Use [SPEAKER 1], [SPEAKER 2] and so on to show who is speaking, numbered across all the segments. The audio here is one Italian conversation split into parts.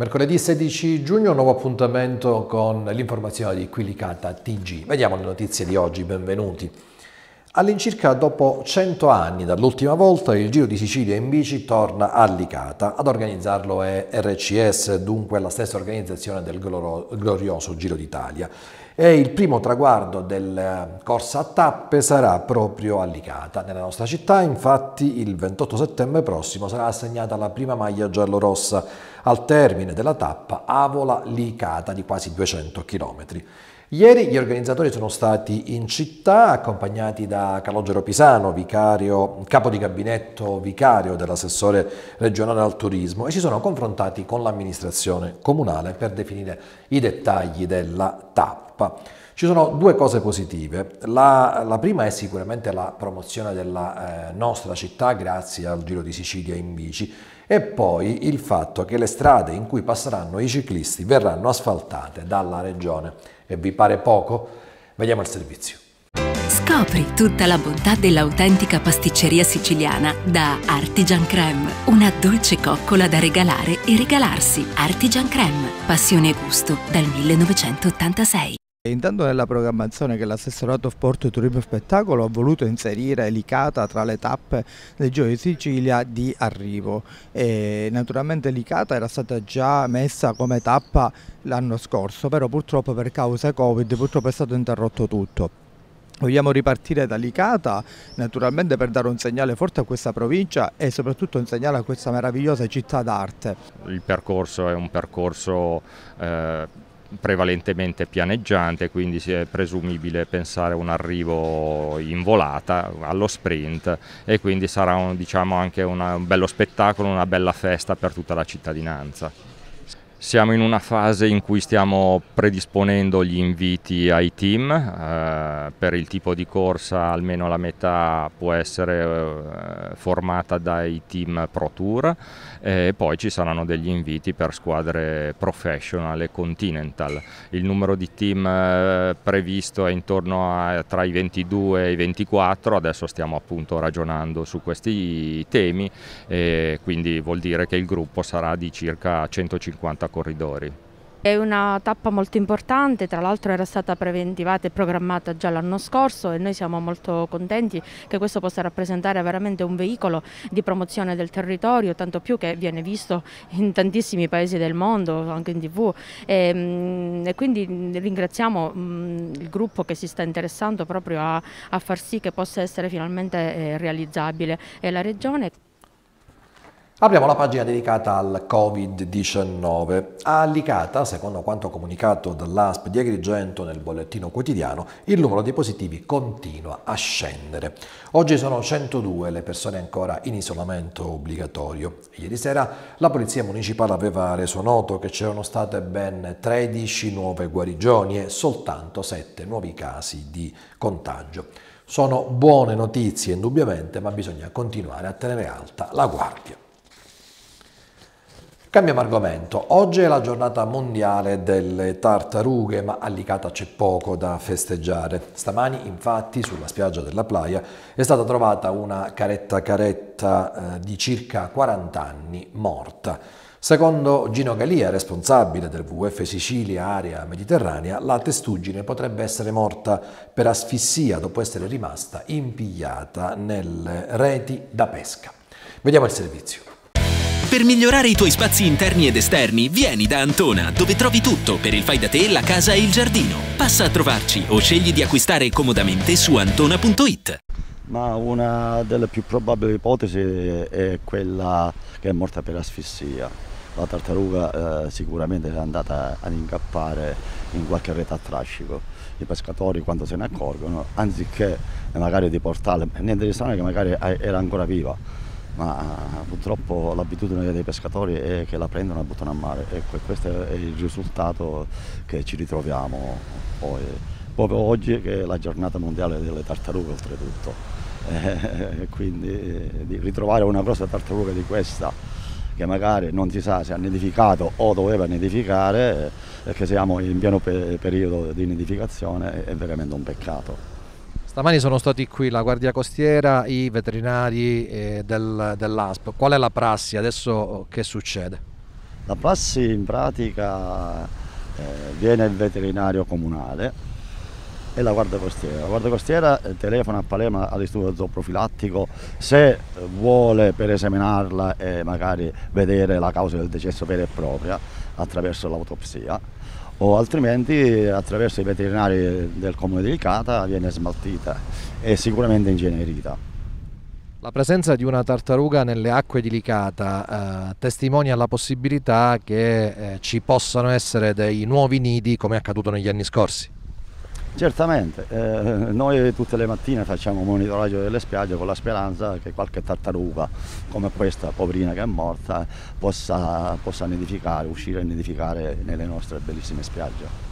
[SPEAKER 1] Mercoledì 16 giugno, nuovo appuntamento con l'informazione di Quilicata TG. Vediamo le notizie di oggi, benvenuti. All'incirca dopo 100 anni dall'ultima volta il Giro di Sicilia in bici torna a Licata. Ad organizzarlo è RCS, dunque la stessa organizzazione del glorioso Giro d'Italia. E il primo traguardo del eh, corsa a tappe sarà proprio a Licata. Nella nostra città, infatti, il 28 settembre prossimo sarà assegnata la prima maglia giallorossa al termine della tappa Avola-Licata di quasi 200 km. Ieri gli organizzatori sono stati in città accompagnati da Calogero Pisano, vicario, capo di gabinetto vicario dell'assessore regionale al turismo e si sono confrontati con l'amministrazione comunale per definire i dettagli della tappa. Ci sono due cose positive. La, la prima è sicuramente la promozione della eh, nostra città grazie al Giro di Sicilia in bici e poi il fatto che le strade in cui passeranno i ciclisti verranno asfaltate dalla regione. E vi pare poco? Vediamo il servizio.
[SPEAKER 2] Scopri tutta la bontà dell'autentica pasticceria siciliana da Artigian Creme, una dolce coccola da regalare e regalarsi. Artigian Creme, passione e gusto dal 1986.
[SPEAKER 1] Intanto nella programmazione che l'assessorato Sport, Turismo e Spettacolo ha voluto inserire l'ICATA tra le tappe del Giro di Sicilia di arrivo. E naturalmente l'ICATA era stata già messa come tappa l'anno scorso, però purtroppo per causa Covid purtroppo è stato interrotto tutto. Vogliamo ripartire da Licata, naturalmente per dare un segnale forte a questa provincia e soprattutto un segnale a questa meravigliosa città d'arte.
[SPEAKER 3] Il percorso è un percorso eh, prevalentemente pianeggiante, quindi si è presumibile pensare a un arrivo in volata allo sprint e quindi sarà un, diciamo, anche una, un bello spettacolo, una bella festa per tutta la cittadinanza. Siamo in una fase in cui stiamo predisponendo gli inviti ai team, eh, per il tipo di corsa almeno la metà può essere eh, formata dai team Pro Tour e poi ci saranno degli inviti per squadre professional e continental. Il numero di team eh, previsto è intorno a tra i 22 e i 24, adesso stiamo appunto ragionando su questi temi, quindi vuol dire che il gruppo sarà di circa 150 corridori. È una tappa molto importante, tra l'altro era stata preventivata e programmata già l'anno scorso e noi siamo molto contenti che questo possa rappresentare veramente un veicolo di promozione del territorio, tanto più che viene visto in tantissimi paesi del mondo, anche in tv. E, ehm, e quindi ringraziamo mm, il gruppo che si sta interessando proprio a, a far sì che possa essere finalmente eh, realizzabile e la regione.
[SPEAKER 1] Apriamo la pagina dedicata al Covid-19. A Licata, secondo quanto comunicato dall'ASP di Agrigento nel bollettino quotidiano, il numero dei positivi continua a scendere. Oggi sono 102 le persone ancora in isolamento obbligatorio. Ieri sera la Polizia Municipale aveva reso noto che c'erano state ben 13 nuove guarigioni e soltanto 7 nuovi casi di contagio. Sono buone notizie indubbiamente, ma bisogna continuare a tenere alta la guardia. Cambiamo argomento. Oggi è la giornata mondiale delle tartarughe, ma allicata c'è poco da festeggiare. Stamani, infatti, sulla spiaggia della Playa è stata trovata una caretta caretta eh, di circa 40 anni morta. Secondo Gino Galia, responsabile del WWF Sicilia Area Mediterranea, la testuggine potrebbe essere morta per asfissia dopo essere rimasta impigliata nelle reti da pesca. Vediamo il servizio.
[SPEAKER 3] Per migliorare i tuoi spazi interni ed esterni, vieni da Antona, dove trovi tutto per il fai da te, la casa e il giardino. Passa a trovarci o scegli di acquistare comodamente su antona.it.
[SPEAKER 4] Ma una delle più probabili ipotesi è quella che è morta per asfissia. La tartaruga eh, sicuramente è andata ad incappare in qualche rete a trascico. I pescatori quando se ne accorgono, anziché magari di portarla, niente di strano che magari eh, era ancora viva, ma purtroppo l'abitudine dei pescatori è che la prendono e la buttano a mare e questo è il risultato che ci ritroviamo poi. Proprio oggi che è la giornata mondiale delle tartarughe oltretutto, e eh, quindi eh, ritrovare una grossa tartaruga di questa che magari non si sa se ha nidificato o doveva nidificare, perché eh, siamo in pieno periodo di nidificazione, è veramente un peccato.
[SPEAKER 1] Stamani sono stati qui la Guardia Costiera, i veterinari eh, del, dell'ASP. Qual è la prassi?
[SPEAKER 4] Adesso eh, che succede? La prassi in pratica eh, viene il veterinario comunale e la Guardia Costiera. La Guardia Costiera eh, telefona a Palermo all'istituto zooprofilattico se vuole per esaminarla e magari vedere la causa del decesso vera e propria attraverso l'autopsia o altrimenti attraverso i veterinari del comune di Licata viene smaltita e sicuramente incenerita.
[SPEAKER 1] La presenza di una tartaruga nelle acque di Licata eh, testimonia la possibilità che eh, ci possano essere dei nuovi nidi
[SPEAKER 4] come è accaduto negli anni scorsi. Certamente, eh, noi tutte le mattine facciamo un monitoraggio delle spiagge con la speranza che qualche tartaruga come questa poverina che è morta possa, possa nidificare, uscire a nidificare nelle nostre bellissime spiagge.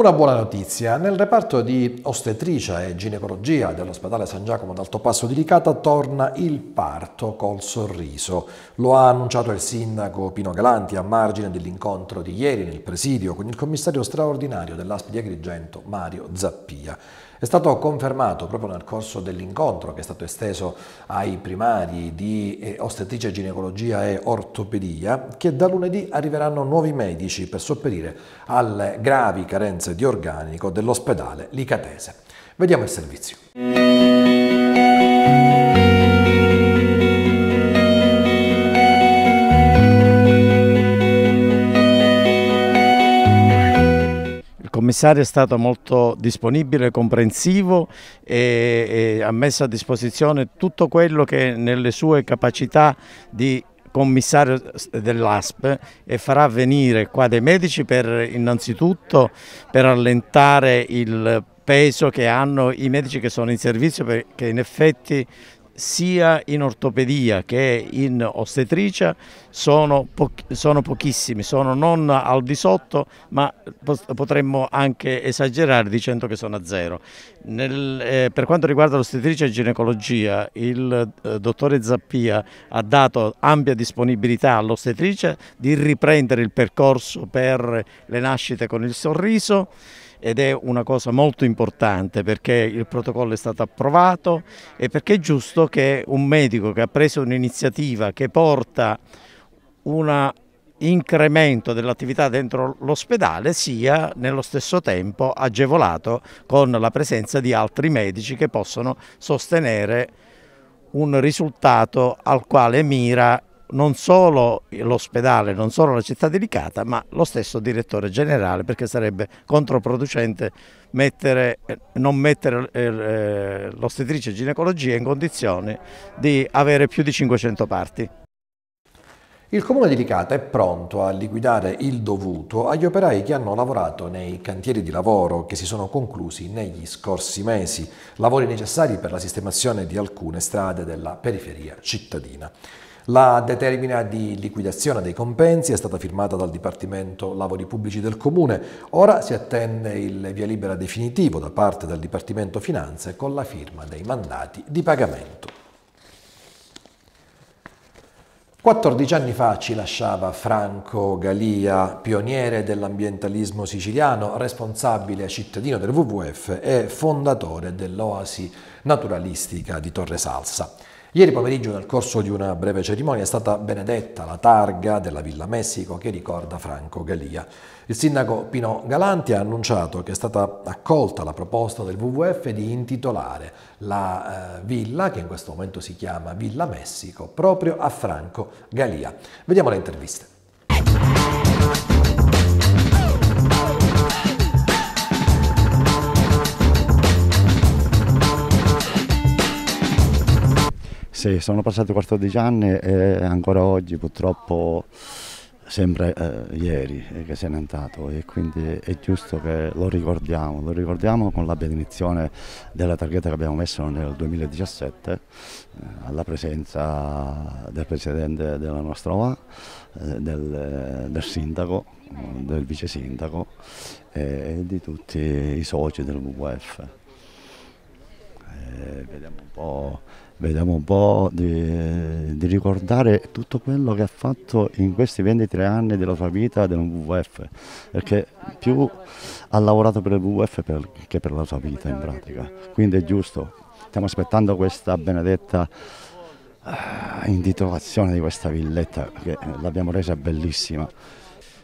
[SPEAKER 4] Una buona notizia,
[SPEAKER 1] nel reparto di ostetricia e ginecologia dell'ospedale San Giacomo d'Alto Passo di Licata torna il parto col sorriso. Lo ha annunciato il sindaco Pino Galanti a margine dell'incontro di ieri nel presidio con il commissario straordinario dell'ASP di Agrigento Mario Zappia. È stato confermato proprio nel corso dell'incontro che è stato esteso ai primari di eh, ostetricia, ginecologia e ortopedia che da lunedì arriveranno nuovi medici per sopperire alle gravi carenze carenze di organico dell'ospedale Licatese. Vediamo il servizio.
[SPEAKER 2] Il commissario è stato molto disponibile, comprensivo e, e, ha messo a disposizione tutto quello che nelle sue capacità di commissario dell'ASP e farà venire qua dei medici per innanzitutto per allentare il peso che hanno i medici che sono in servizio perché in effetti sia in ortopedia che in ostetricia sono, poch sono pochissimi, sono non al di sotto ma potremmo anche esagerare dicendo che sono a zero. Nel, eh, per quanto riguarda l'ostetricia e ginecologia il eh, dottore Zappia ha dato ampia disponibilità all'ostetricia di riprendere il percorso per le nascite con il sorriso ed è una cosa molto importante perché il protocollo è stato approvato e perché è giusto che un medico che ha preso un'iniziativa che porta un incremento dell'attività dentro l'ospedale sia nello stesso tempo agevolato con la presenza di altri medici che possono sostenere un risultato al quale mira non solo l'ospedale, non solo la città delicata, ma lo stesso direttore generale, perché sarebbe controproducente mettere, eh, non mettere eh, eh, l'ostetrice ginecologia in condizione di avere più di 500 parti.
[SPEAKER 1] Il Comune di Licata è pronto a
[SPEAKER 2] liquidare
[SPEAKER 1] il dovuto agli operai che hanno lavorato nei cantieri di lavoro che si sono conclusi negli scorsi mesi, lavori necessari per la sistemazione di alcune strade della periferia cittadina. La determina di liquidazione dei compensi è stata firmata dal Dipartimento Lavori Pubblici del Comune, ora si attende il via libera definitivo da parte del Dipartimento Finanze con la firma dei mandati di pagamento. 14 anni fa ci lasciava Franco Galia, pioniere dell'ambientalismo siciliano, responsabile cittadino del WWF e fondatore dell'Oasi naturalistica di Torre Salsa. Ieri pomeriggio, nel corso di una breve cerimonia, è stata benedetta la targa della Villa Messico che ricorda Franco Gallia. Il sindaco Pino Galanti ha annunciato che è stata accolta la proposta del WWF di intitolare la eh, villa, che in questo momento si chiama Villa Messico, proprio a Franco Gallia. Vediamo le interviste.
[SPEAKER 4] Sì, sono passati 14 anni e ancora oggi purtroppo sembra eh, ieri eh, che se n'è andato e quindi è giusto che lo ricordiamo, lo ricordiamo con la benedizione della targhetta che abbiamo messo nel 2017 eh, alla presenza del Presidente della nostra OA, eh, del, del Sindaco, del Vice Sindaco eh, e di tutti i soci del WWF vediamo un po', vediamo un po di, di, ricordare tutto quello che ha fatto in questi 23 anni della sua vita del perché più ha lavorato per il WWF che per la sua vita in pratica, quindi è giusto, stiamo aspettando questa benedetta uh, intitolazione di questa villetta che l'abbiamo resa bellissima.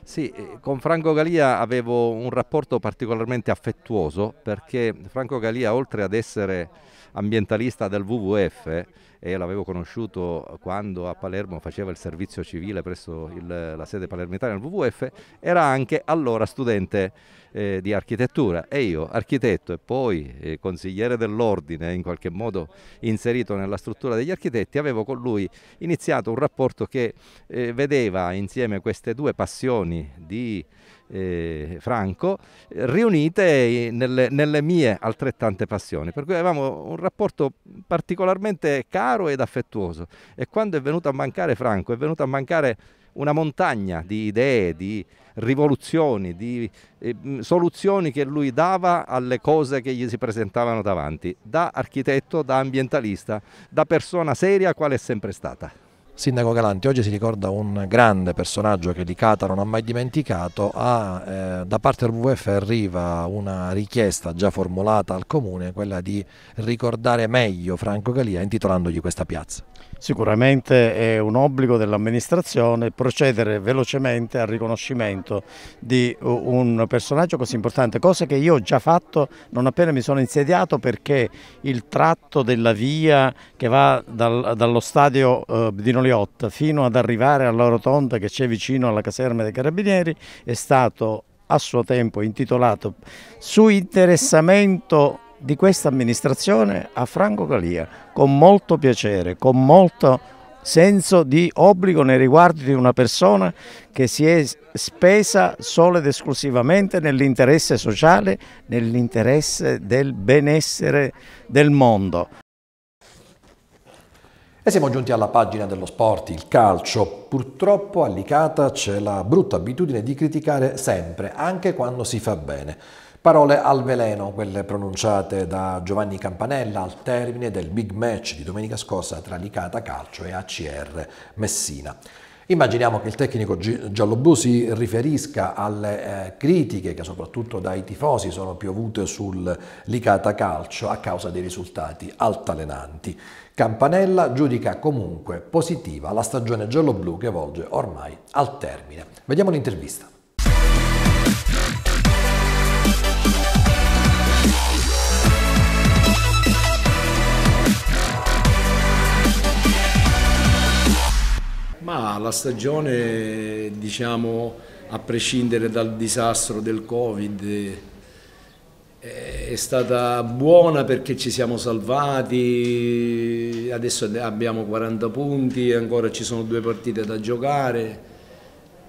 [SPEAKER 4] Sì,
[SPEAKER 3] eh, con Franco Galia avevo un rapporto particolarmente affettuoso perché Franco Galia oltre ad essere ambientalista del WWF e l'avevo conosciuto quando a Palermo faceva il servizio civile presso il, la sede palermitana del WWF, era anche allora studente eh, di architettura e io, architetto e poi eh, consigliere dell'ordine, in qualche modo inserito nella struttura degli architetti, avevo con lui iniziato un rapporto che eh, vedeva insieme queste due passioni di eh, Franco, riunite nelle, nelle, mie altrettante passioni, per cui avevamo un rapporto particolarmente caro ed affettuoso e quando è venuto a mancare Franco è venuto a mancare una montagna di idee, di rivoluzioni, di eh, soluzioni che lui dava alle cose che gli si presentavano davanti, da architetto, da ambientalista, da persona seria quale è sempre stata.
[SPEAKER 1] Sindaco Galanti, oggi si ricorda un grande personaggio che l'ICATA non ha mai dimenticato, ha, eh, da parte del WWF arriva una richiesta già formulata al
[SPEAKER 2] Comune, quella di ricordare meglio Franco Galia intitolandogli questa piazza. Sicuramente è un obbligo dell'amministrazione procedere velocemente al riconoscimento di un personaggio così importante, cosa che io ho già fatto non appena mi sono insediato perché il tratto della via che va dal, dallo stadio eh, di Noliotta fino ad arrivare alla rotonda che c'è vicino alla caserma dei carabinieri è stato a suo tempo intitolato Su interessamento di questa amministrazione a Franco Calia con molto piacere, con molto senso di obbligo nei riguardi di una persona che si è spesa solo ed esclusivamente nell'interesse sociale, nell'interesse del benessere del mondo.
[SPEAKER 1] E siamo giunti alla pagina dello sport, il calcio. Purtroppo a Licata c'è la brutta abitudine di criticare sempre, anche quando si fa bene. Parole al veleno, quelle pronunciate da Giovanni Campanella al termine del big match di domenica scorsa tra Licata Calcio e ACR Messina. Immaginiamo che il tecnico gialloblu si riferisca alle eh, critiche che soprattutto dai tifosi sono piovute sul Licata Calcio a causa dei risultati altalenanti. Campanella giudica comunque positiva la stagione gialloblu che volge ormai al termine. Vediamo l'intervista.
[SPEAKER 5] Ma la stagione, diciamo, a prescindere dal disastro del Covid, è stata buona perché ci siamo salvati, adesso abbiamo 40 punti, ancora ci sono due partite da giocare.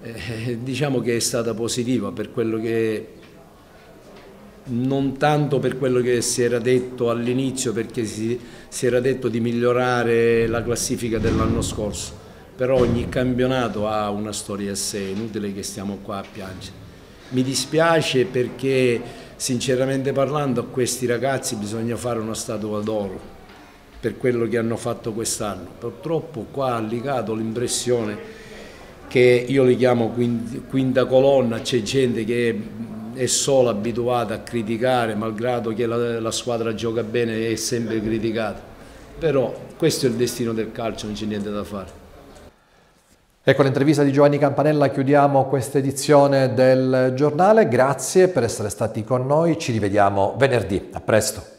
[SPEAKER 5] Eh, diciamo che è stata positiva per quello che non tanto per quello che si era detto all'inizio perché si, si era detto di migliorare la classifica dell'anno scorso però ogni campionato ha una storia a sé, è inutile che stiamo qua a piangere. Mi dispiace perché sinceramente parlando a questi ragazzi bisogna fare una statua d'oro per quello che hanno fatto quest'anno. Purtroppo qua ha legato l'impressione che io li chiamo quinta colonna, c'è gente che è solo abituata a criticare, malgrado che la, la squadra gioca bene è sempre criticata. Però questo è il destino del calcio, non c'è niente da fare.
[SPEAKER 1] Ecco l'intervista di Giovanni Campanella, chiudiamo questa edizione del giornale, grazie per essere stati con noi, ci rivediamo venerdì, a presto.